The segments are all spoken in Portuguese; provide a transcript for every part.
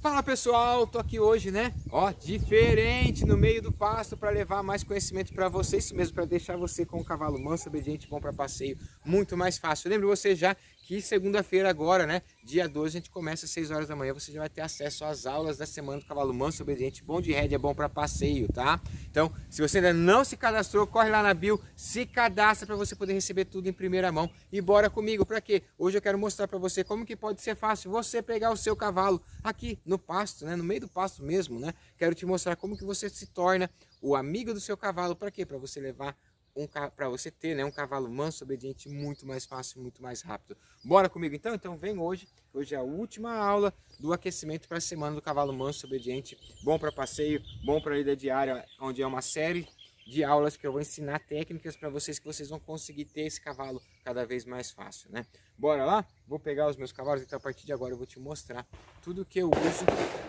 Fala pessoal, tô aqui hoje, né? Ó, diferente no meio do pasto para levar mais conhecimento para você, isso mesmo, para deixar você com um cavalo manso, obediente, bom para passeio, muito mais fácil. Lembre você já que segunda-feira agora, né, dia 12, a gente começa às 6 horas da manhã, você já vai ter acesso às aulas da Semana do Cavalo Manso Obediente, bom de rédea, é bom para passeio, tá? Então, se você ainda não se cadastrou, corre lá na bio, se cadastra para você poder receber tudo em primeira mão e bora comigo, para quê? Hoje eu quero mostrar para você como que pode ser fácil você pegar o seu cavalo aqui no pasto, né, no meio do pasto mesmo, né? Quero te mostrar como que você se torna o amigo do seu cavalo, para quê? Para você levar um para você ter né, um cavalo manso, obediente, muito mais fácil, muito mais rápido. Bora comigo então? Então vem hoje, hoje é a última aula do aquecimento para a semana do cavalo manso, obediente, bom para passeio, bom para lida diária, onde é uma série de aulas que eu vou ensinar técnicas para vocês que vocês vão conseguir ter esse cavalo cada vez mais fácil, né? Bora lá? Vou pegar os meus cavalos, então a partir de agora eu vou te mostrar tudo que eu uso,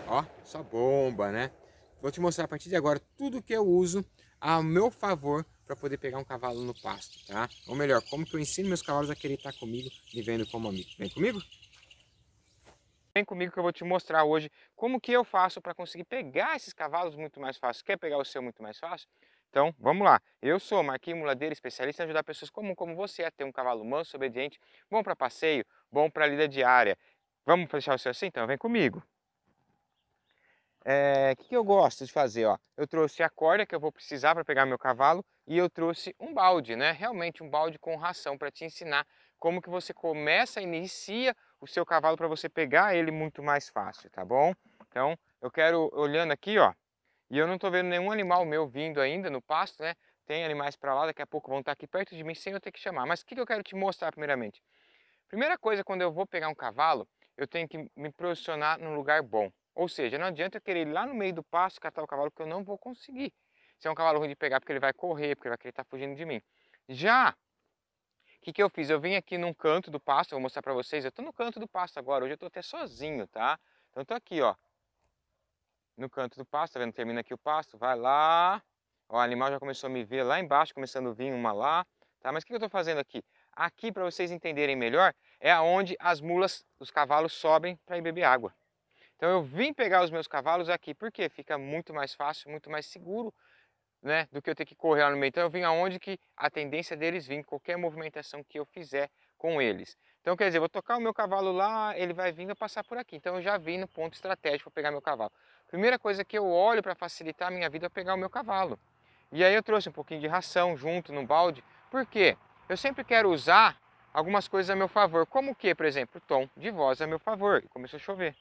ó, só bomba, né? Vou te mostrar a partir de agora tudo que eu uso a meu favor para poder pegar um cavalo no pasto, tá? Ou melhor, como que eu ensino meus cavalos a querer estar tá comigo vivendo como amigo. Vem comigo? Vem comigo que eu vou te mostrar hoje como que eu faço para conseguir pegar esses cavalos muito mais fácil. Quer pegar o seu muito mais fácil? Então, vamos lá. Eu sou Marquinhos Muladeira, especialista em ajudar pessoas como como você a ter um cavalo manso, obediente, bom para passeio, bom para lida diária. Vamos deixar o seu assim? Então, vem comigo é, que, que eu gosto de fazer? Ó? Eu trouxe a corda que eu vou precisar para pegar meu cavalo e eu trouxe um balde, né? Realmente um balde com ração para te ensinar como que você começa, inicia o seu cavalo para você pegar ele muito mais fácil, tá bom? Então eu quero olhando aqui, ó, e eu não estou vendo nenhum animal meu vindo ainda no pasto, né? Tem animais para lá, daqui a pouco vão estar tá aqui perto de mim sem eu ter que chamar. Mas o que, que eu quero te mostrar primeiramente? Primeira coisa, quando eu vou pegar um cavalo, eu tenho que me posicionar num lugar bom. Ou seja, não adianta eu querer ir lá no meio do passo catar o cavalo, porque eu não vou conseguir. Se é um cavalo ruim de pegar, porque ele vai correr, porque ele vai querer estar tá fugindo de mim. Já, o que, que eu fiz? Eu vim aqui num canto do pasto, eu vou mostrar para vocês. Eu estou no canto do pasto agora, hoje eu estou até sozinho, tá? Então estou aqui, ó. No canto do pasto, tá vendo? Termina aqui o pasto, vai lá. Ó, o animal já começou a me ver lá embaixo, começando a vir uma lá. Tá? Mas o que, que eu estou fazendo aqui? Aqui, para vocês entenderem melhor, é aonde as mulas, os cavalos sobem para ir beber água. Então eu vim pegar os meus cavalos aqui, porque fica muito mais fácil, muito mais seguro, né, do que eu ter que correr lá no meio. Então eu vim aonde que a tendência deles vir, qualquer movimentação que eu fizer com eles. Então quer dizer, vou tocar o meu cavalo lá, ele vai vindo passar por aqui. Então eu já vim no ponto estratégico para pegar meu cavalo. Primeira coisa que eu olho para facilitar a minha vida é pegar o meu cavalo. E aí eu trouxe um pouquinho de ração junto no balde. Por quê? Eu sempre quero usar algumas coisas a meu favor, como o que, por exemplo, o tom de voz a meu favor. E começou a chover.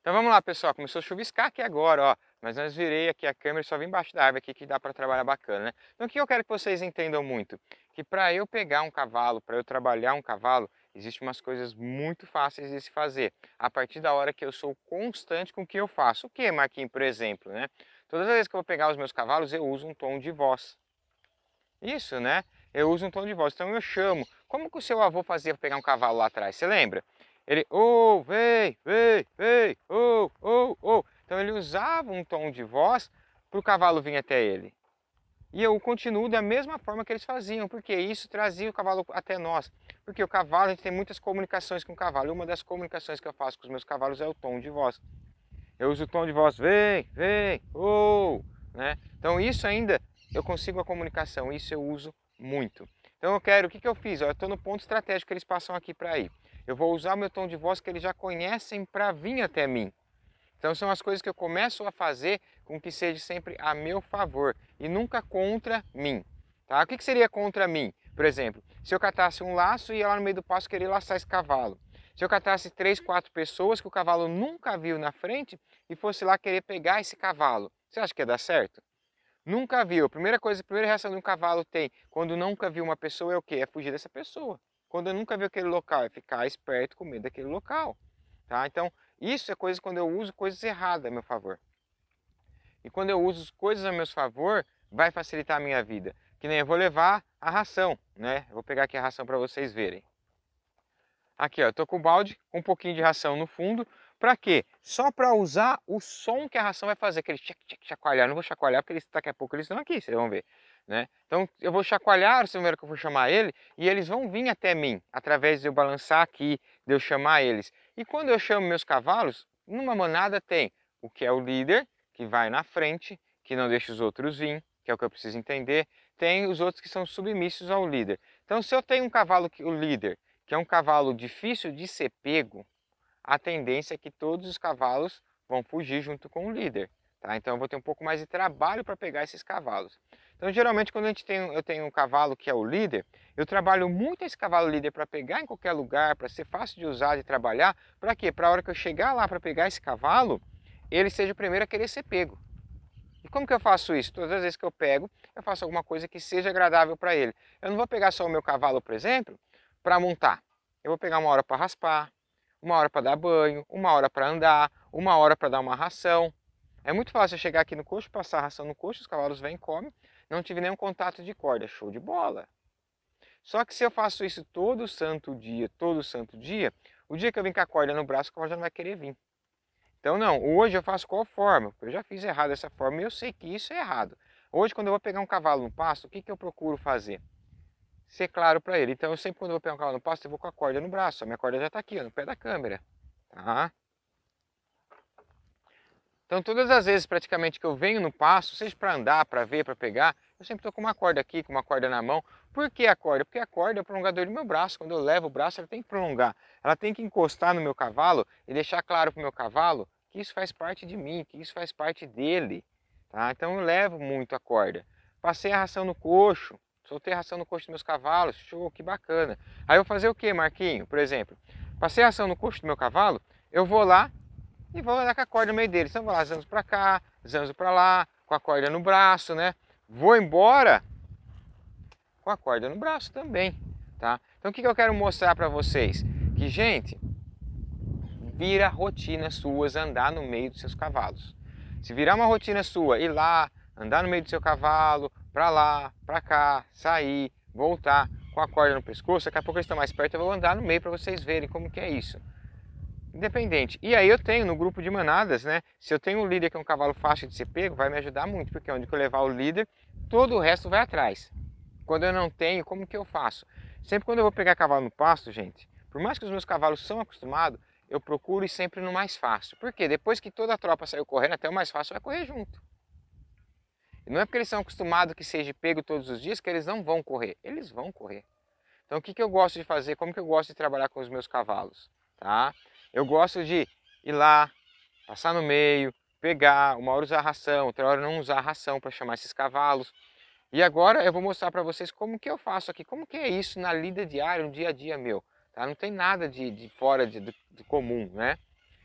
Então vamos lá, pessoal. Começou a chuviscar aqui agora, ó. Mas nós virei aqui a câmera só vem embaixo da árvore aqui que dá para trabalhar bacana, né? Então o que eu quero que vocês entendam muito? Que para eu pegar um cavalo, para eu trabalhar um cavalo, existem umas coisas muito fáceis de se fazer. A partir da hora que eu sou constante com o que eu faço. O que, Marquinhos, por exemplo, né? Todas as vezes que eu vou pegar os meus cavalos, eu uso um tom de voz. Isso, né? Eu uso um tom de voz. Então eu chamo. Como que o seu avô fazia para pegar um cavalo lá atrás? Você lembra? Ele, oh, vem, vem, vem, oh, oh, oh. Então ele usava um tom de voz para o cavalo vir até ele. E eu continuo da mesma forma que eles faziam, porque isso trazia o cavalo até nós. Porque o cavalo, a gente tem muitas comunicações com o cavalo. E uma das comunicações que eu faço com os meus cavalos é o tom de voz. Eu uso o tom de voz, vem, vem, oh, né? Então isso ainda eu consigo a comunicação, isso eu uso muito. Então eu quero, o que, que eu fiz? Eu estou no ponto estratégico que eles passam aqui para ir. Eu vou usar o meu tom de voz que eles já conhecem para vir até mim. Então são as coisas que eu começo a fazer com que seja sempre a meu favor e nunca contra mim. Tá? O que, que seria contra mim? Por exemplo, se eu catasse um laço e ia lá no meio do passo querer laçar esse cavalo. Se eu catasse três, quatro pessoas que o cavalo nunca viu na frente e fosse lá querer pegar esse cavalo, você acha que ia dar certo? Nunca viu. A primeira coisa, a primeira reação de um cavalo tem quando nunca viu uma pessoa é o quê? É fugir dessa pessoa quando eu nunca vi aquele local, é ficar esperto com medo daquele local, tá? Então, isso é coisa quando eu uso coisas erradas a meu favor. E quando eu uso coisas a meu favor, vai facilitar a minha vida. Que nem eu vou levar a ração, né? vou pegar aqui a ração para vocês verem. Aqui, ó, eu tô com o balde, um pouquinho de ração no fundo. Para quê? Só para usar o som que a ração vai fazer, aquele tchac, tchac, chacoalhar. não vou chacoalhar porque eles, daqui a pouco eles estão aqui, vocês vão ver. Né? Então eu vou chacoalhar o silveiro que eu for chamar ele e eles vão vir até mim através de eu balançar aqui, de eu chamar eles. E quando eu chamo meus cavalos, numa manada tem o que é o líder, que vai na frente, que não deixa os outros vir, que é o que eu preciso entender. Tem os outros que são submissos ao líder. Então se eu tenho um cavalo, que, o líder, que é um cavalo difícil de ser pego, a tendência é que todos os cavalos vão fugir junto com o líder. Tá? Então eu vou ter um pouco mais de trabalho para pegar esses cavalos. Então, geralmente, quando a gente tem, eu tenho um cavalo que é o líder, eu trabalho muito esse cavalo líder para pegar em qualquer lugar, para ser fácil de usar, de trabalhar. Para quê? Para a hora que eu chegar lá para pegar esse cavalo, ele seja o primeiro a querer ser pego. E como que eu faço isso? Todas as vezes que eu pego, eu faço alguma coisa que seja agradável para ele. Eu não vou pegar só o meu cavalo, por exemplo, para montar. Eu vou pegar uma hora para raspar, uma hora para dar banho, uma hora para andar, uma hora para dar uma ração. É muito fácil eu chegar aqui no coxo, passar a ração no coxo, os cavalos vêm e comem não tive nenhum contato de corda, show de bola. Só que se eu faço isso todo santo dia, todo santo dia, o dia que eu vim com a corda no braço, a corda não vai querer vir. Então não, hoje eu faço qual forma? Porque eu já fiz errado essa forma e eu sei que isso é errado. Hoje quando eu vou pegar um cavalo no pasto, o que, que eu procuro fazer? Ser claro para ele. Então eu sempre quando eu vou pegar um cavalo no pasto, eu vou com a corda no braço. A minha corda já está aqui, ó, no pé da câmera. Tá? Então, todas as vezes praticamente que eu venho no passo, seja para andar, para ver, para pegar, eu sempre estou com uma corda aqui, com uma corda na mão. Por que a corda? Porque a corda é o prolongador do meu braço. Quando eu levo o braço, ela tem que prolongar. Ela tem que encostar no meu cavalo e deixar claro para o meu cavalo que isso faz parte de mim, que isso faz parte dele. Tá? Então, eu levo muito a corda. Passei a ração no coxo, soltei a ração no coxo dos meus cavalos. Show, que bacana. Aí eu vou fazer o que, Marquinho? Por exemplo, passei a ração no coxo do meu cavalo, eu vou lá e vou andar com a corda no meio deles. Então vou lá, zanzo para cá, zanzo para lá, com a corda no braço, né? Vou embora com a corda no braço também, tá? Então o que, que eu quero mostrar para vocês? Que, gente, vira rotina suas andar no meio dos seus cavalos. Se virar uma rotina sua, ir lá, andar no meio do seu cavalo, para lá, para cá, sair, voltar com a corda no pescoço, daqui a pouco eles estão mais perto, eu vou andar no meio para vocês verem como que é isso independente. E aí eu tenho no grupo de manadas, né? Se eu tenho um líder que é um cavalo fácil de ser pego, vai me ajudar muito, porque onde eu levar o líder, todo o resto vai atrás. Quando eu não tenho, como que eu faço? Sempre quando eu vou pegar cavalo no pasto, gente, por mais que os meus cavalos são acostumados, eu procuro ir sempre no mais fácil. Porque depois que toda a tropa saiu correndo, até o mais fácil vai é correr junto. E não é porque eles são acostumados que seja pego todos os dias que eles não vão correr. Eles vão correr. Então o que, que eu gosto de fazer? Como que eu gosto de trabalhar com os meus cavalos? Tá? Eu gosto de ir lá, passar no meio, pegar, uma hora usar ração, outra hora não usar ração para chamar esses cavalos. E agora eu vou mostrar para vocês como que eu faço aqui, como que é isso na lida diária, no dia a dia meu. Tá? Não tem nada de, de fora de, de, de comum, né?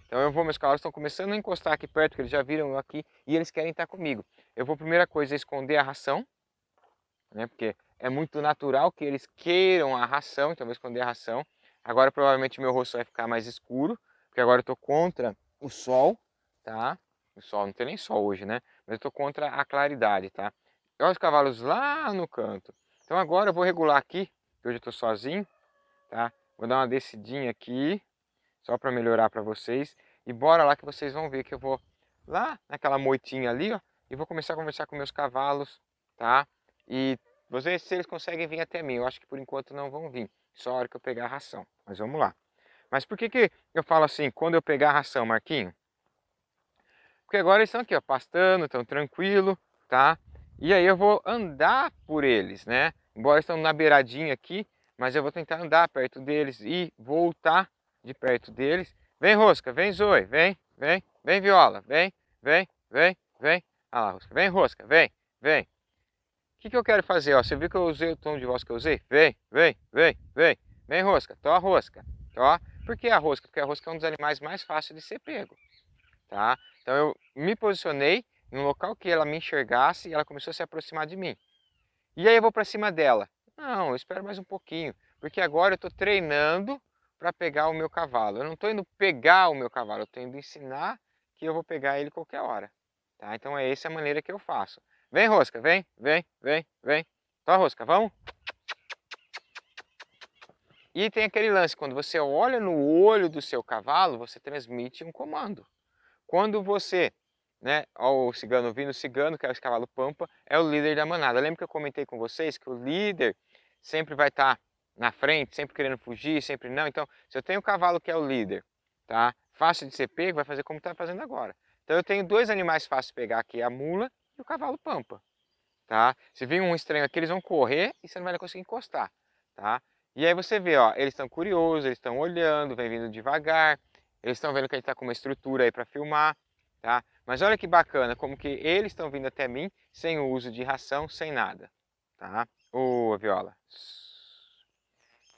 Então eu vou, meus cavalos estão começando a encostar aqui perto, que eles já viram eu aqui e eles querem estar comigo. Eu vou, primeira coisa, esconder a ração, né? Porque é muito natural que eles queiram a ração, então eu vou esconder a ração. Agora provavelmente meu rosto vai ficar mais escuro, porque agora eu tô contra o sol, tá? O sol não tem nem sol hoje, né? Mas eu tô contra a claridade, tá? E olha os cavalos lá no canto. Então agora eu vou regular aqui, hoje eu tô sozinho, tá? Vou dar uma descidinha aqui, só para melhorar para vocês. E bora lá que vocês vão ver que eu vou lá naquela moitinha ali, ó, e vou começar a conversar com meus cavalos, tá? E vocês, se eles conseguem vir até mim, eu acho que por enquanto não vão vir só a hora que eu pegar a ração. Mas vamos lá. Mas por que, que eu falo assim, quando eu pegar a ração, Marquinho? Porque agora eles estão aqui, ó, pastando, estão tranquilo, tá? E aí eu vou andar por eles, né? Embora estão na beiradinha aqui, mas eu vou tentar andar perto deles e voltar de perto deles. Vem, Rosca, vem, Zoe, vem, vem, vem, Viola, vem, vem, vem, vem. Ah lá, Rosca, vem, Rosca, vem, vem, o que, que eu quero fazer? Ó, você viu que eu usei o tom de voz que eu usei? Vem, vem, vem, vem. Vem rosca, tô a rosca. Tá? Por que a rosca? Porque a rosca é um dos animais mais fáceis de ser pego. Tá? Então eu me posicionei num local que ela me enxergasse e ela começou a se aproximar de mim. E aí eu vou para cima dela. Não, eu espero mais um pouquinho, porque agora eu estou treinando para pegar o meu cavalo. Eu não estou indo pegar o meu cavalo, eu estou indo ensinar que eu vou pegar ele qualquer hora. Tá? Então é essa a maneira que eu faço. Vem, rosca, vem, vem, vem, vem. Tá, rosca, vamos? E tem aquele lance, quando você olha no olho do seu cavalo, você transmite um comando. Quando você, né, ó, o cigano vindo, o cigano, que é o cavalo pampa, é o líder da manada. Lembra que eu comentei com vocês que o líder sempre vai estar tá na frente, sempre querendo fugir, sempre não. Então, se eu tenho um cavalo que é o líder, tá? Fácil de ser pego, vai fazer como está fazendo agora. Então eu tenho dois animais fáceis de pegar aqui, é a mula e o cavalo pampa, tá? Se vir um estranho aqui, eles vão correr e você não vai conseguir encostar, tá? E aí você vê, ó, eles estão curiosos, eles estão olhando, vem vindo devagar, eles estão vendo que a gente está com uma estrutura aí para filmar, tá? Mas olha que bacana, como que eles estão vindo até mim sem o uso de ração, sem nada, tá? Ô, Viola.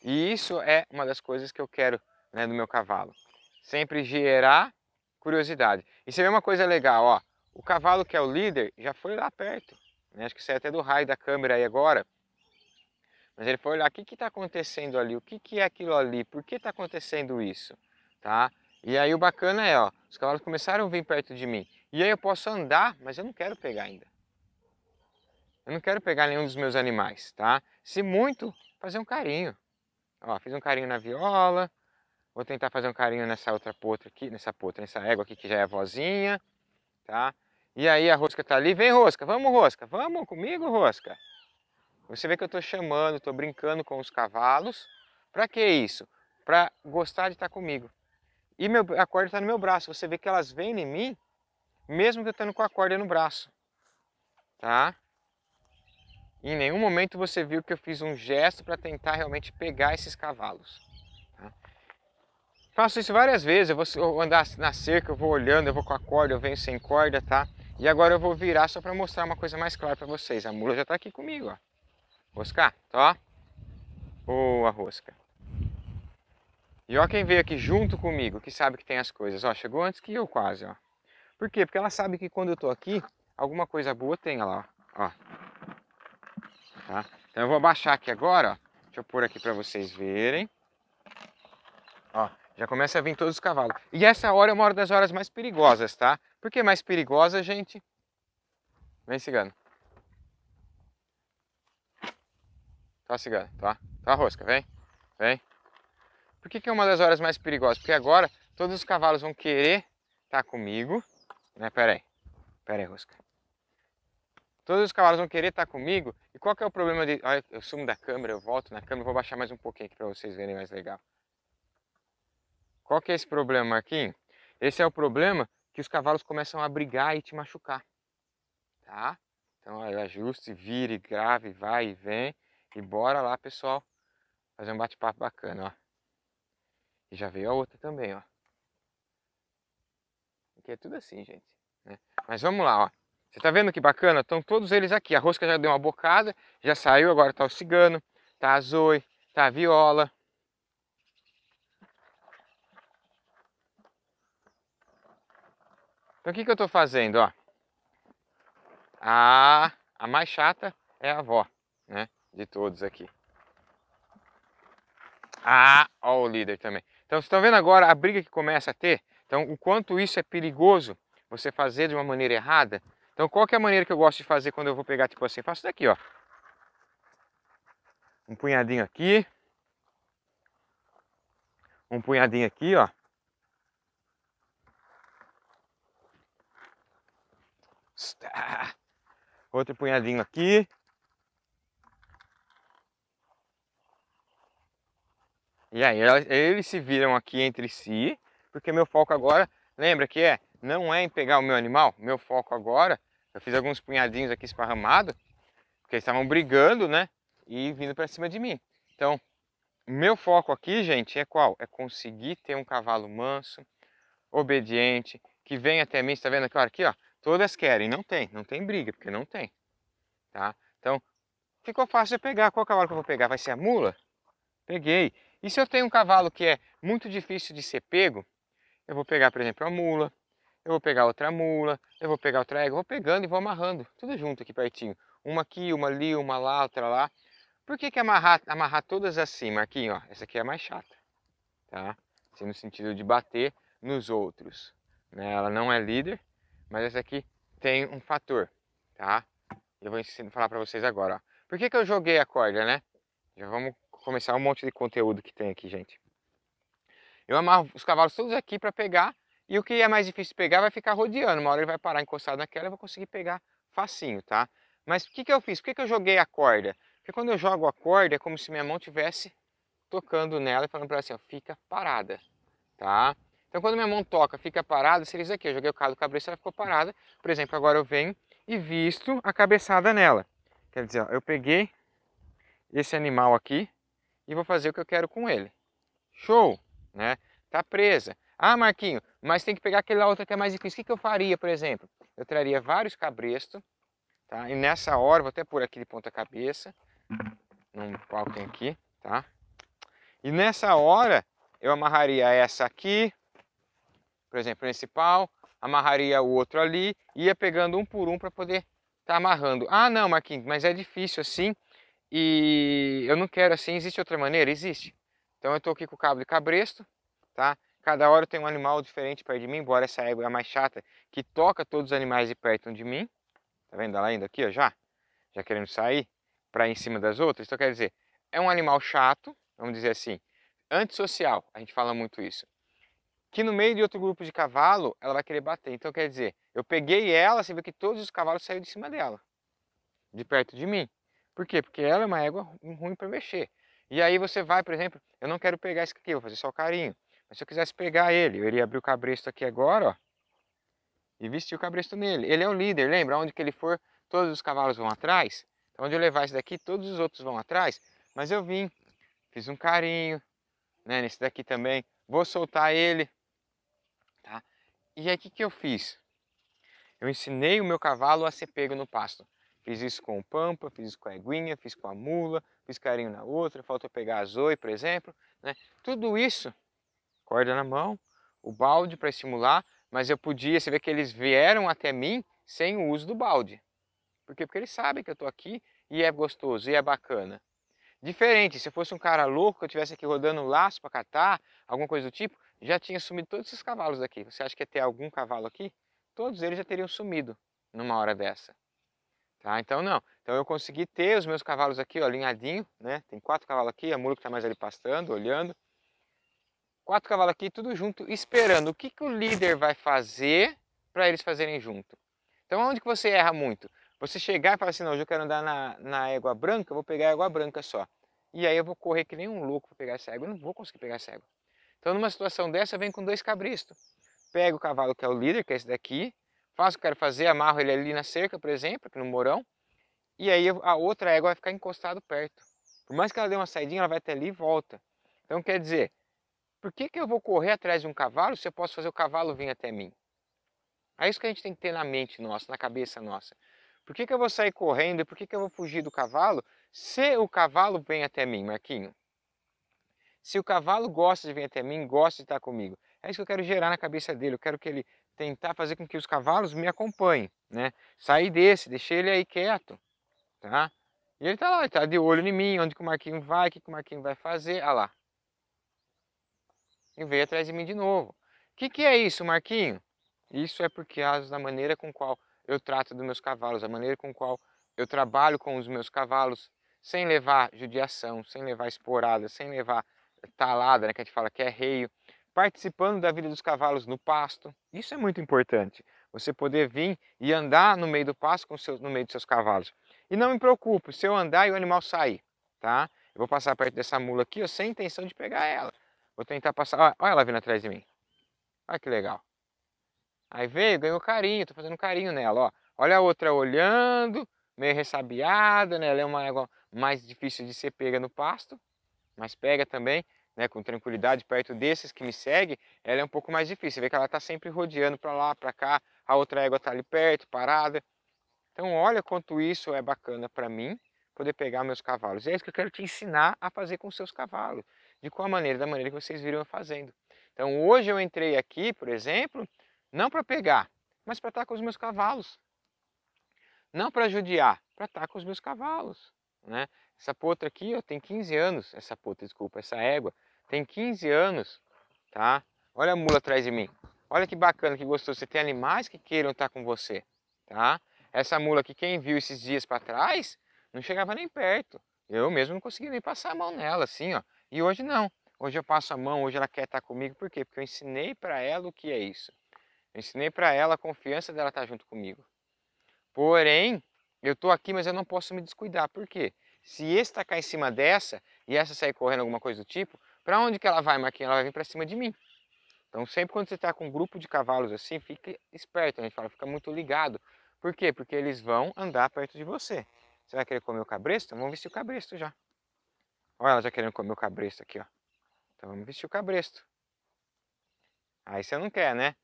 E isso é uma das coisas que eu quero né, no meu cavalo. Sempre gerar curiosidade. E você vê uma coisa legal, ó. O cavalo que é o líder já foi lá perto. Né? Acho que saiu até do raio da câmera aí agora. Mas ele foi olhar o que está acontecendo ali, o que, que é aquilo ali, por que está acontecendo isso. Tá? E aí o bacana é, ó, os cavalos começaram a vir perto de mim. E aí eu posso andar, mas eu não quero pegar ainda. Eu não quero pegar nenhum dos meus animais, tá? Se muito, fazer um carinho. Ó, fiz um carinho na viola, vou tentar fazer um carinho nessa outra potra aqui, nessa potra, nessa égua aqui que já é a vozinha tá? E aí a rosca tá ali, vem rosca, vamos rosca, vamos comigo rosca. Você vê que eu estou chamando, estou brincando com os cavalos. Para que isso? Para gostar de estar tá comigo. E meu, a corda está no meu braço. Você vê que elas vêm em mim, mesmo que eu estando com a corda no braço. Tá? em nenhum momento você viu que eu fiz um gesto para tentar realmente pegar esses cavalos. Faço isso várias vezes, eu vou, andar na cerca, eu vou olhando, eu vou com a corda, eu venho sem corda, tá? E agora eu vou virar só para mostrar uma coisa mais clara para vocês. A mula já está aqui comigo, ó. rosca tá? Boa rosca. E ó quem veio aqui junto comigo, que sabe que tem as coisas, ó. Chegou antes que eu quase, ó. Por quê? Porque ela sabe que quando eu tô aqui, alguma coisa boa tem, ó lá, ó. Tá? Então eu vou abaixar aqui agora, ó. Deixa eu pôr aqui para vocês verem. Ó, já começa a vir todos os cavalos. E essa hora é uma das horas mais perigosas, tá? Por que mais perigosa, gente? Vem, cigano. Tá, cigano, tá? Tá, rosca, vem. Vem. Por que, que é uma das horas mais perigosas? Porque agora todos os cavalos vão querer estar tá comigo. Né, pera aí. Pera aí, rosca. Todos os cavalos vão querer estar tá comigo. E qual que é o problema de... Olha, eu sumo da câmera, eu volto na câmera, vou baixar mais um pouquinho aqui para vocês verem mais legal. Qual que é esse problema, Marquinhos? Esse é o problema que os cavalos começam a brigar e te machucar, tá? Então ajuste, vire, grave, vai e vem e bora lá, pessoal, fazer um bate-papo bacana, ó. E já veio a outra também, ó. Aqui é tudo assim, gente. Né? Mas vamos lá, ó. Você tá vendo que bacana? Estão todos eles aqui. A rosca já deu uma bocada, já saiu, agora tá o cigano, tá a zoe, tá a viola, Então o que, que eu estou fazendo? Ó? A, a mais chata é a avó, né? De todos aqui. Ah, ó o líder também. Então vocês estão vendo agora a briga que começa a ter? Então o quanto isso é perigoso você fazer de uma maneira errada? Então qual que é a maneira que eu gosto de fazer quando eu vou pegar tipo assim? Faço daqui, ó. Um punhadinho aqui. Um punhadinho aqui, ó. Outro punhadinho aqui. E aí, eles se viram aqui entre si, porque meu foco agora, lembra que é, não é em pegar o meu animal, meu foco agora, eu fiz alguns punhadinhos aqui esparramados, porque eles estavam brigando, né, e vindo para cima de mim. Então, meu foco aqui, gente, é qual? É conseguir ter um cavalo manso, obediente, que vem até mim, está vendo aqui, Olha aqui, ó, Todas querem, não tem, não tem briga, porque não tem. Tá? Então, ficou fácil de pegar. Qual cavalo que eu vou pegar? Vai ser a mula? Peguei. E se eu tenho um cavalo que é muito difícil de ser pego, eu vou pegar, por exemplo, a mula, eu vou pegar outra mula, eu vou pegar outra égua, vou pegando e vou amarrando, tudo junto aqui pertinho. Uma aqui, uma ali, uma lá, outra lá. Por que, que amarrar, amarrar todas assim, marquinhos essa aqui é a mais chata, tá? Assim, no sentido de bater nos outros. Né? Ela não é líder, mas essa aqui tem um fator, tá? Eu vou falar para vocês agora. Ó. Por que, que eu joguei a corda, né? Já vamos começar um monte de conteúdo que tem aqui, gente. Eu amarro os cavalos todos aqui para pegar. E o que é mais difícil pegar vai ficar rodeando. Uma hora ele vai parar encostado naquela e eu vou conseguir pegar facinho, tá? Mas o que, que eu fiz? Por que, que eu joguei a corda? Porque quando eu jogo a corda é como se minha mão tivesse tocando nela e falando para ela assim, ó, fica parada, tá? Então quando minha mão toca, fica parada, seria isso aqui. Eu joguei o cabo do cabresto, ela ficou parada. Por exemplo, agora eu venho e visto a cabeçada nela. Quer dizer, ó, eu peguei esse animal aqui e vou fazer o que eu quero com ele. Show, né? Tá presa. Ah, Marquinho, mas tem que pegar aquela outra que é mais difícil. O que, que eu faria, por exemplo? Eu traria vários cabrestos, tá? E nessa hora, vou até pôr aqui de ponta cabeça, num pau tem aqui, tá? E nessa hora, eu amarraria essa aqui, por exemplo, principal amarraria o outro ali, ia pegando um por um para poder estar tá amarrando. Ah, não, Marquinhos, mas é difícil assim e eu não quero assim. Existe outra maneira? Existe. Então eu estou aqui com o cabo de cabresto, tá? Cada hora tem um animal diferente perto de mim, embora essa égua é a mais chata, que toca todos os animais de perto de mim. Tá vendo ela ainda aqui, ó, já? Já querendo sair para em cima das outras. Então quer dizer, é um animal chato, vamos dizer assim, antissocial. A gente fala muito isso que no meio de outro grupo de cavalo, ela vai querer bater. Então, quer dizer, eu peguei ela, você vê que todos os cavalos saíram de cima dela, de perto de mim. Por quê? Porque ela é uma égua ruim para mexer. E aí você vai, por exemplo, eu não quero pegar esse aqui, vou fazer só o carinho. Mas se eu quisesse pegar ele, eu iria abrir o cabresto aqui agora, ó, e vestir o cabresto nele. Ele é o líder, lembra? Onde que ele for, todos os cavalos vão atrás. Então, onde eu levar esse daqui, todos os outros vão atrás. Mas eu vim, fiz um carinho, né, nesse daqui também. Vou soltar ele, e aí o que, que eu fiz? Eu ensinei o meu cavalo a ser pego no pasto. Fiz isso com o Pampa, fiz isso com a Eguinha, fiz com a Mula, fiz carinho na outra, falta pegar a Zoe, por exemplo. Né? Tudo isso, corda na mão, o balde para estimular, mas eu podia, você vê que eles vieram até mim sem o uso do balde. Por quê? Porque eles sabem que eu estou aqui e é gostoso e é bacana. Diferente, se eu fosse um cara louco, que eu estivesse aqui rodando um laço para catar, alguma coisa do tipo, já tinha sumido todos esses cavalos daqui. Você acha que ia ter algum cavalo aqui? Todos eles já teriam sumido numa hora dessa. Tá? Então não. Então eu consegui ter os meus cavalos aqui, ó, alinhadinho, né? Tem quatro cavalos aqui, a mula que está mais ali pastando, olhando. Quatro cavalos aqui, tudo junto, esperando o que, que o líder vai fazer para eles fazerem junto. Então onde que você erra muito? Você chegar e falar assim, não, eu quero andar na, na égua branca, vou pegar a égua branca só. E aí eu vou correr que nem um louco para pegar essa égua, eu não vou conseguir pegar essa égua. Então, numa situação dessa, vem com dois cabristos. Pega o cavalo que é o líder, que é esse daqui, faço o que quero fazer, amarro ele ali na cerca, por exemplo, aqui no morão, e aí a outra égua vai ficar encostada perto. Por mais que ela dê uma saidinha, ela vai até ali e volta. Então, quer dizer, por que, que eu vou correr atrás de um cavalo se eu posso fazer o cavalo vir até mim? É isso que a gente tem que ter na mente nossa, na cabeça nossa. Por que, que eu vou sair correndo e por que, que eu vou fugir do cavalo se o cavalo vem até mim, Marquinho? Se o cavalo gosta de vir até mim, gosta de estar comigo. É isso que eu quero gerar na cabeça dele. Eu quero que ele tentar fazer com que os cavalos me acompanhem, né? Sair desse, deixei ele aí quieto, tá? E ele tá lá, ele tá de olho em mim, onde que o Marquinho vai, o que, que o Marquinho vai fazer, ah lá. E veio atrás de mim de novo. O que, que é isso, Marquinho? Isso é porque da maneira com qual eu trato dos meus cavalos, a maneira com qual eu trabalho com os meus cavalos, sem levar judiação, sem levar esporada, sem levar talada, né, que a gente fala que é reio, participando da vida dos cavalos no pasto. Isso é muito importante. Você poder vir e andar no meio do pasto com seus, no meio dos seus cavalos. E não me preocupe, se eu andar e o animal sair, tá? Eu vou passar perto dessa mula aqui, ó, sem intenção de pegar ela. Vou tentar passar. Olha, olha ela vindo atrás de mim. Olha que legal. Aí veio, ganhou carinho, tô fazendo carinho nela, ó. Olha a outra olhando, meio ressabiada, né? Ela é uma égua mais difícil de ser pega no pasto mas pega também, né, com tranquilidade perto desses que me seguem, ela é um pouco mais difícil. Você vê que ela está sempre rodeando para lá, para cá, a outra égua está ali perto, parada. Então, olha quanto isso é bacana para mim, poder pegar meus cavalos. E é isso que eu quero te ensinar a fazer com seus cavalos. De qual maneira? Da maneira que vocês viram eu fazendo. Então, hoje eu entrei aqui, por exemplo, não para pegar, mas para estar tá com os meus cavalos. Não para judiar, para estar tá com os meus cavalos. Né? Essa potra aqui ó, tem 15 anos, essa potra, desculpa, essa égua, tem 15 anos, tá? Olha a mula atrás de mim. Olha que bacana, que gostoso. Você tem animais que queiram estar com você, tá? Essa mula aqui, quem viu esses dias para trás, não chegava nem perto. Eu mesmo não conseguia nem passar a mão nela, assim, ó. E hoje não. Hoje eu passo a mão, hoje ela quer estar comigo. Por quê? Porque eu ensinei para ela o que é isso. Eu ensinei para ela a confiança dela estar junto comigo. Porém, eu estou aqui, mas eu não posso me descuidar. Por quê? Se esta tacar em cima dessa e essa sair correndo alguma coisa do tipo, para onde que ela vai, Marquinhos? Ela vai vir para cima de mim. Então, sempre quando você está com um grupo de cavalos assim, fica esperto, a gente fala, fica muito ligado. Por quê? Porque eles vão andar perto de você. Você vai querer comer o cabresto? Vamos vestir o cabresto já. Olha ela já querendo comer o cabresto aqui, ó. Então, vamos vestir o cabresto. Aí você não quer, né?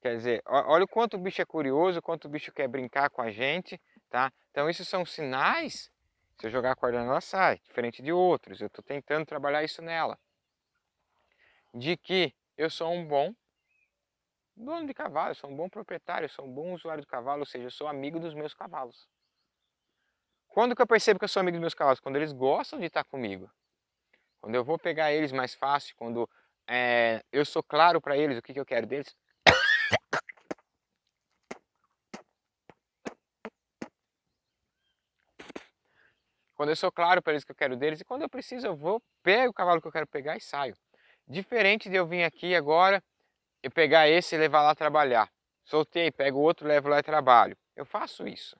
Quer dizer, olha o quanto o bicho é curioso, o quanto o bicho quer brincar com a gente tá? Então esses são sinais, se eu jogar a corda ela sai, diferente de outros, eu estou tentando trabalhar isso nela, de que eu sou um bom dono de cavalo, eu sou um bom proprietário, eu sou um bom usuário do cavalo, ou seja, eu sou amigo dos meus cavalos. Quando que eu percebo que eu sou amigo dos meus cavalos? Quando eles gostam de estar comigo. Quando eu vou pegar eles mais fácil, quando é, eu sou claro para eles o que, que eu quero deles, Quando eu sou claro para eles que eu quero deles e quando eu preciso eu vou, pego o cavalo que eu quero pegar e saio. Diferente de eu vir aqui agora, e pegar esse e levar lá trabalhar. Soltei, pego outro, levo lá e trabalho. Eu faço isso.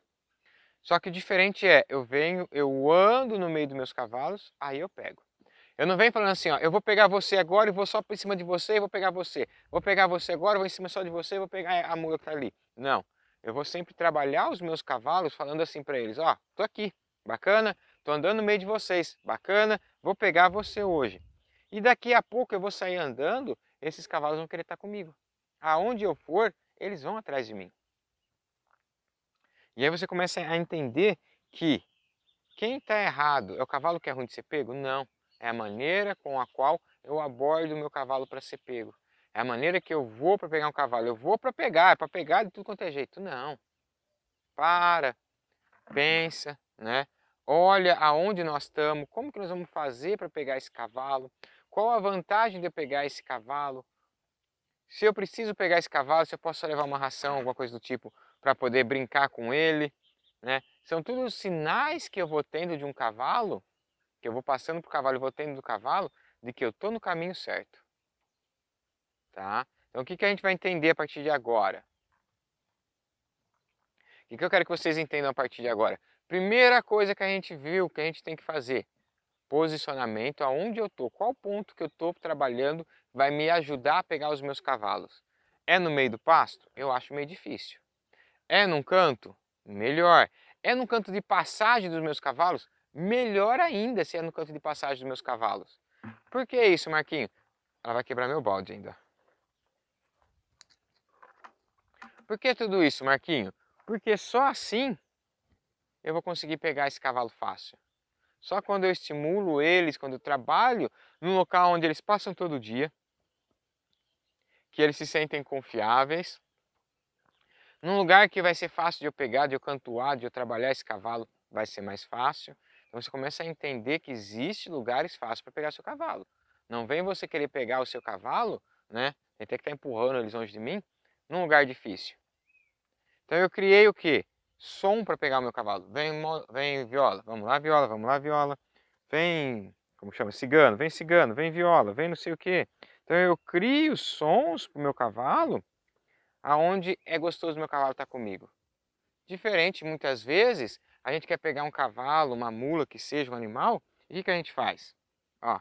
Só que o diferente é, eu venho, eu ando no meio dos meus cavalos, aí eu pego. Eu não venho falando assim, ó, eu vou pegar você agora e vou só por cima de você e vou pegar você. Vou pegar você agora, vou em cima só de você e vou pegar a mula que tá ali. Não. Eu vou sempre trabalhar os meus cavalos falando assim para eles, ó, tô aqui, bacana, Estou andando no meio de vocês, bacana, vou pegar você hoje. E daqui a pouco eu vou sair andando, esses cavalos vão querer estar tá comigo. Aonde eu for, eles vão atrás de mim. E aí você começa a entender que quem está errado é o cavalo que é ruim de ser pego? Não. É a maneira com a qual eu abordo o meu cavalo para ser pego. É a maneira que eu vou para pegar um cavalo. Eu vou para pegar, é para pegar de tudo quanto é jeito. Não. Para, pensa, né? olha aonde nós estamos, como que nós vamos fazer para pegar esse cavalo, qual a vantagem de eu pegar esse cavalo, se eu preciso pegar esse cavalo, se eu posso levar uma ração, alguma coisa do tipo, para poder brincar com ele. Né? São todos os sinais que eu vou tendo de um cavalo, que eu vou passando para o cavalo e vou tendo do cavalo, de que eu estou no caminho certo. Tá? Então o que, que a gente vai entender a partir de agora? O que, que eu quero que vocês entendam a partir de agora? Primeira coisa que a gente viu que a gente tem que fazer: posicionamento, aonde eu estou, qual ponto que eu estou trabalhando vai me ajudar a pegar os meus cavalos. É no meio do pasto? Eu acho meio difícil. É num canto? Melhor. É num canto de passagem dos meus cavalos? Melhor ainda se é no canto de passagem dos meus cavalos. Por que isso, Marquinho? Ela vai quebrar meu balde ainda. Por que tudo isso, Marquinho? Porque só assim eu vou conseguir pegar esse cavalo fácil. Só quando eu estimulo eles, quando eu trabalho num local onde eles passam todo dia, que eles se sentem confiáveis, num lugar que vai ser fácil de eu pegar, de eu cantuar, de eu trabalhar esse cavalo, vai ser mais fácil. Então você começa a entender que existe lugares fáceis para pegar seu cavalo. Não vem você querer pegar o seu cavalo, né? Tem que estar tá empurrando eles longe de mim, num lugar difícil. Então eu criei o quê? som para pegar o meu cavalo. Vem, vem viola, vamos lá viola, vamos lá viola. Vem, como chama, cigano, vem cigano, vem viola, vem não sei o quê. Então eu crio sons para o meu cavalo aonde é gostoso meu cavalo estar tá comigo. Diferente, muitas vezes, a gente quer pegar um cavalo, uma mula, que seja um animal, e o que, que a gente faz? Ó,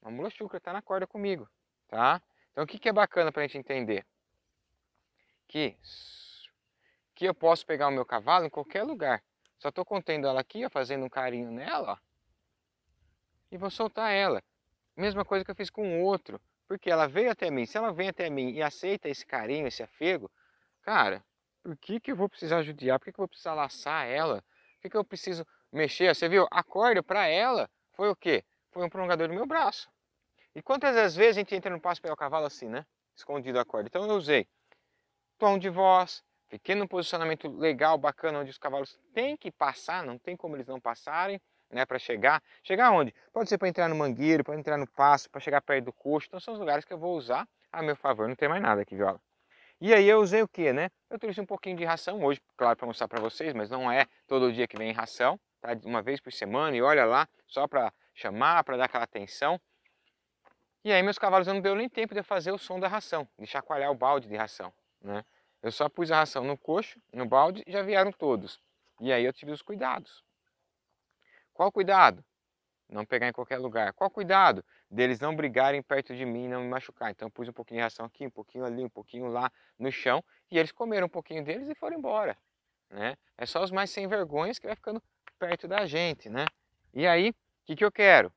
uma mula chucra está na corda comigo, tá? Então o que, que é bacana para a gente entender? Que que eu posso pegar o meu cavalo em qualquer lugar. Só estou contendo ela aqui, ó, fazendo um carinho nela, ó, e vou soltar ela. Mesma coisa que eu fiz com o outro, porque ela veio até mim. Se ela vem até mim e aceita esse carinho, esse afego, cara, por que, que eu vou precisar judiar? Por que, que eu vou precisar laçar ela? Por que, que eu preciso mexer? Você viu? A corda para ela foi o quê? Foi um prolongador do meu braço. E quantas das vezes a gente entra no passo o cavalo assim, né? Escondido a corda. Então eu usei tom de voz, pequeno posicionamento legal, bacana, onde os cavalos têm que passar, não tem como eles não passarem, né, para chegar. Chegar onde? Pode ser para entrar no mangueiro, para entrar no passo, para chegar perto do coxo. Então são os lugares que eu vou usar a meu favor, não tem mais nada aqui, viola. E aí eu usei o que, né? Eu trouxe um pouquinho de ração hoje, claro, para mostrar para vocês, mas não é todo dia que vem ração, tá? Uma vez por semana e olha lá, só para chamar, para dar aquela atenção. E aí meus cavalos não deu nem tempo de fazer o som da ração, de chacoalhar o balde de ração, né? Eu só pus a ração no coxo, no balde, e já vieram todos. E aí eu tive os cuidados. Qual cuidado? Não pegar em qualquer lugar. Qual cuidado? Deles não brigarem perto de mim e não me machucar. Então eu pus um pouquinho de ração aqui, um pouquinho ali, um pouquinho lá no chão. E eles comeram um pouquinho deles e foram embora. Né? É só os mais sem vergonhas que vai ficando perto da gente. Né? E aí, o que, que eu quero?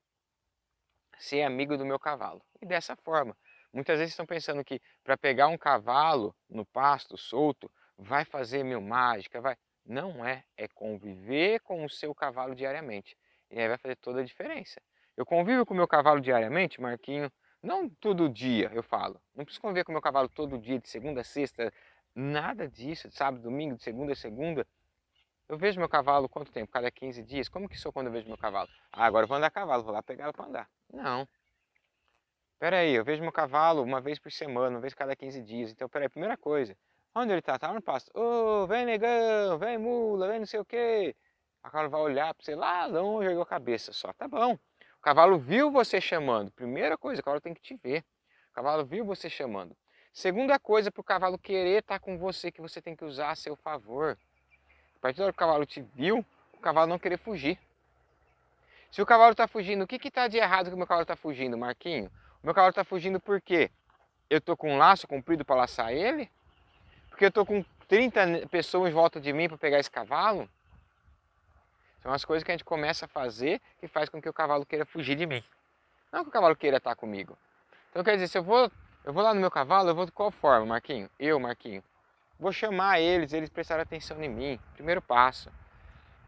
Ser amigo do meu cavalo. E dessa forma, Muitas vezes estão pensando que para pegar um cavalo no pasto solto vai fazer mil mágica, vai. Não é, é conviver com o seu cavalo diariamente. E aí vai fazer toda a diferença. Eu convivo com o meu cavalo diariamente, Marquinho, não todo dia, eu falo. Não preciso conviver com o meu cavalo todo dia, de segunda a sexta, nada disso, de sábado, domingo, de segunda a segunda. Eu vejo meu cavalo quanto tempo? Cada 15 dias? Como que sou quando eu vejo meu cavalo? Ah, agora eu vou andar a cavalo, vou lá pegar ela para andar. Não pera aí eu vejo meu cavalo uma vez por semana, uma vez cada 15 dias. Então, peraí, primeira coisa, onde ele tá? Tá no pasto. Ô, oh, vem negão, vem mula, vem não sei o quê. A cavalo vai olhar pra você lá longe, jogou a cabeça só. Tá bom. O cavalo viu você chamando. Primeira coisa, o cavalo tem que te ver. O cavalo viu você chamando. Segunda coisa, para o cavalo querer estar tá com você, que você tem que usar a seu favor. A partir da hora que o cavalo te viu, o cavalo não querer fugir. Se o cavalo está fugindo, o que está de errado que o meu cavalo está fugindo, Marquinho? Meu cavalo está fugindo por quê? Eu estou com um laço comprido para laçar ele? Porque eu estou com 30 pessoas em volta de mim para pegar esse cavalo? São as coisas que a gente começa a fazer que faz com que o cavalo queira fugir de mim. Não que o cavalo queira estar tá comigo. Então quer dizer, se eu vou, eu vou lá no meu cavalo, eu vou de qual forma, Marquinho? Eu, Marquinho. Vou chamar eles, eles prestaram atenção em mim. Primeiro passo.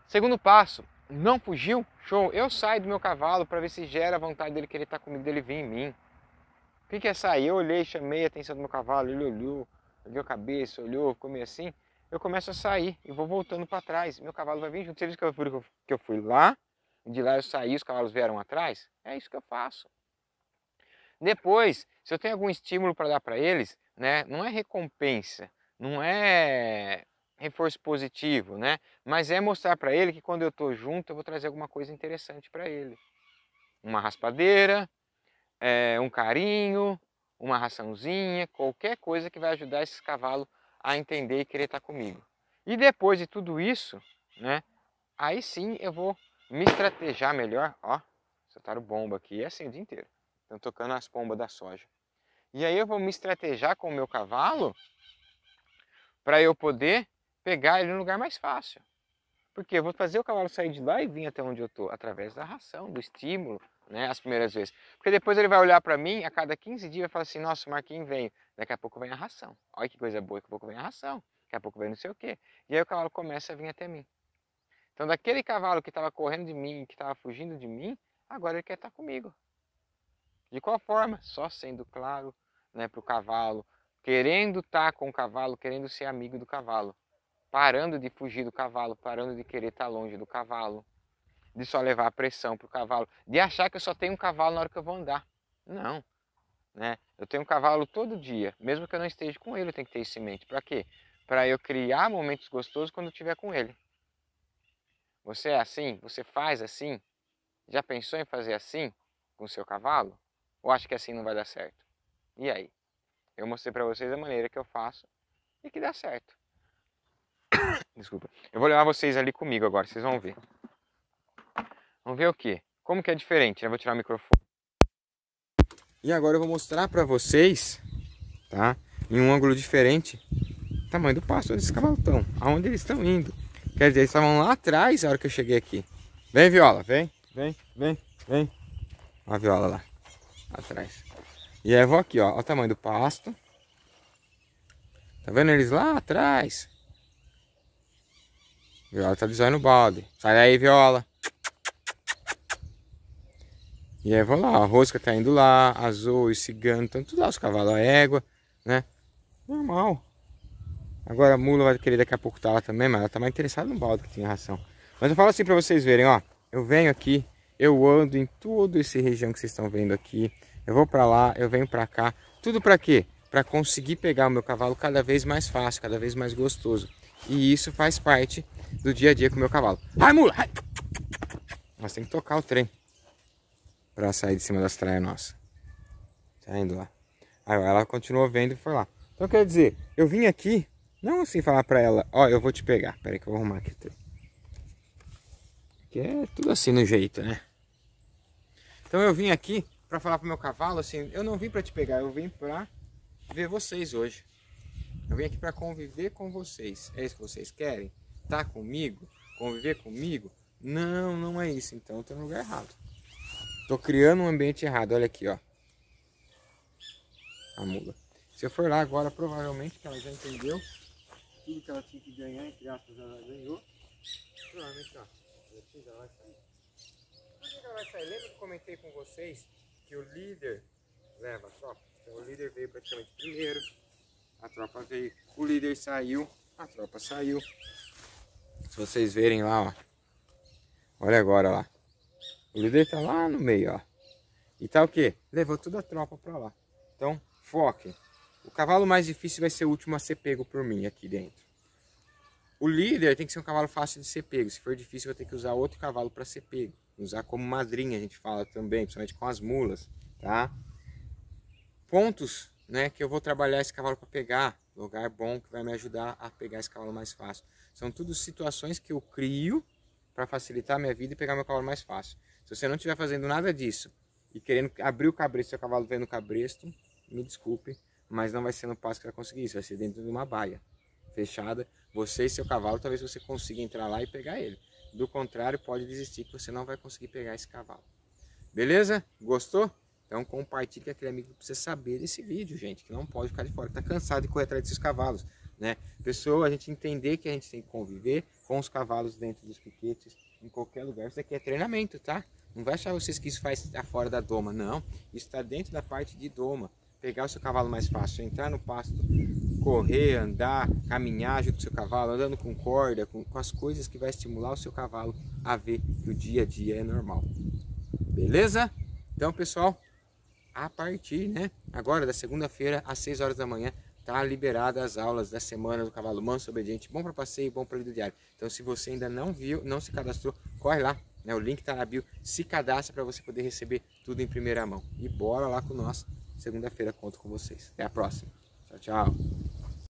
Segundo passo, não fugiu? Show. Eu saio do meu cavalo para ver se gera a vontade dele querer estar tá comigo, dele vir em mim. O que, que é sair? Eu olhei, chamei a atenção do meu cavalo, ele olhou, olhou a cabeça, olhou, comeu assim. Eu começo a sair e vou voltando para trás. Meu cavalo vai vir junto. Você viu que eu, fui, que eu fui lá, de lá eu saí, os cavalos vieram atrás? É isso que eu faço. Depois, se eu tenho algum estímulo para dar para eles, né, não é recompensa, não é reforço positivo, né? Mas é mostrar para ele que quando eu estou junto, eu vou trazer alguma coisa interessante para ele. Uma raspadeira, é, um carinho, uma raçãozinha, qualquer coisa que vai ajudar esse cavalo a entender e querer estar tá comigo. E depois de tudo isso, né, aí sim eu vou me estrategiar melhor. Ó, soltaram bomba aqui, é assim o dia inteiro. Estão tocando as pombas da soja. E aí eu vou me estrategiar com o meu cavalo para eu poder pegar ele no lugar mais fácil. Porque eu vou fazer o cavalo sair de lá e vir até onde eu estou, através da ração, do estímulo, né, as primeiras vezes. Porque depois ele vai olhar para mim a cada 15 dias e falar assim: nossa, o Marquinhos veio. Daqui a pouco vem a ração. Olha que coisa boa, daqui a pouco vem a ração. Daqui a pouco vem não sei o quê. E aí o cavalo começa a vir até mim. Então, daquele cavalo que estava correndo de mim, que estava fugindo de mim, agora ele quer estar tá comigo. De qual forma? Só sendo claro né, para o cavalo, querendo estar tá com o cavalo, querendo ser amigo do cavalo, parando de fugir do cavalo, parando de querer estar tá longe do cavalo de só levar a pressão para o cavalo, de achar que eu só tenho um cavalo na hora que eu vou andar. Não. Né? Eu tenho um cavalo todo dia, mesmo que eu não esteja com ele, eu tenho que ter esse mente. Para quê? Para eu criar momentos gostosos quando eu estiver com ele. Você é assim? Você faz assim? Já pensou em fazer assim com o seu cavalo? Ou acha que assim não vai dar certo? E aí? Eu mostrei para vocês a maneira que eu faço e que dá certo. Desculpa. Eu vou levar vocês ali comigo agora, vocês vão ver. Vamos ver o que? Como que é diferente? Eu vou tirar o microfone. E agora eu vou mostrar para vocês, tá? Em um ângulo diferente, o tamanho do passo desse cavaltão. Aonde eles estão indo. Quer dizer, eles estavam lá atrás a hora que eu cheguei aqui. Vem, Viola, vem, vem, vem, vem. Olha a Viola lá, atrás. E aí eu vou aqui, ó, o tamanho do pasto. Tá vendo eles lá atrás? Viola tá de o balde. Sai aí, Viola. E aí vão lá, a rosca tá indo lá, azul, cigano, estão tudo lá, os cavalos, a égua, né? Normal. Agora a mula vai querer daqui a pouco tá lá também, mas ela tá mais interessada no balde que tinha ração. Mas eu falo assim pra vocês verem, ó. Eu venho aqui, eu ando em toda essa região que vocês estão vendo aqui. Eu vou pra lá, eu venho pra cá. Tudo pra quê? Pra conseguir pegar o meu cavalo cada vez mais fácil, cada vez mais gostoso. E isso faz parte do dia a dia com o meu cavalo. Ai, mula! Ai! Nós tem que tocar o trem para sair de cima das traias nossas. Tá indo lá. Aí ela continuou vendo e foi lá. Então quer dizer, eu vim aqui, não assim falar para ela, ó, eu vou te pegar. Pera aí que eu vou arrumar aqui. Que é tudo assim no jeito, né? Então eu vim aqui para falar pro meu cavalo assim, eu não vim para te pegar, eu vim para ver vocês hoje. Eu vim aqui para conviver com vocês. É isso que vocês querem? Tá comigo? Conviver comigo? Não, não é isso. Então eu tô no lugar errado. Tô criando um ambiente errado, olha aqui, ó. A mula. Se eu for lá agora, provavelmente que ela já entendeu tudo que ela tinha que ganhar, entre aspas, ela ganhou. Provavelmente, ó, ela vai sair. que ela vai sair? Lembra que eu comentei com vocês que o líder leva né, a tropa? Então o líder veio praticamente primeiro, a tropa veio, o líder saiu, a tropa saiu. Se vocês verem lá, ó. Olha agora lá. O líder está lá no meio, ó. E tá o quê? Levou toda a tropa pra lá. Então, foque. O cavalo mais difícil vai ser o último a ser pego por mim aqui dentro. O líder tem que ser um cavalo fácil de ser pego. Se for difícil, eu vou ter que usar outro cavalo para ser pego. Usar como madrinha, a gente fala também, principalmente com as mulas, tá? Pontos, né, que eu vou trabalhar esse cavalo para pegar. Lugar bom que vai me ajudar a pegar esse cavalo mais fácil. São tudo situações que eu crio para facilitar a minha vida e pegar meu cavalo mais fácil. Se você não estiver fazendo nada disso e querendo abrir o cabresto, seu cavalo vendo o cabresto, me desculpe, mas não vai ser no passo que vai conseguir isso, vai ser dentro de uma baia fechada. Você e seu cavalo, talvez você consiga entrar lá e pegar ele. Do contrário, pode desistir que você não vai conseguir pegar esse cavalo. Beleza? Gostou? Então compartilhe com aquele amigo que precisa saber desse vídeo, gente, que não pode ficar de fora, que está cansado de correr atrás desses cavalos. Né? Pessoa, a gente entender que a gente tem que conviver com os cavalos dentro dos piquetes, em qualquer lugar. Isso aqui é treinamento, tá? Não vai achar vocês que isso faz fora da doma, não. Isso está dentro da parte de doma. Pegar o seu cavalo mais fácil, entrar no pasto, correr, andar, caminhar junto com o seu cavalo, andando com corda, com, com as coisas que vai estimular o seu cavalo a ver que o dia a dia é normal. Beleza? Então, pessoal, a partir né, agora da segunda-feira às 6 horas da manhã, tá liberada as aulas da semana do cavalo manso obediente, bom para passeio, bom para lido diário. Então, se você ainda não viu, não se cadastrou, corre lá, né? O link está na bio. Se cadastra para você poder receber tudo em primeira mão. E bora lá com nós. Segunda-feira conto com vocês. Até a próxima. Tchau, tchau.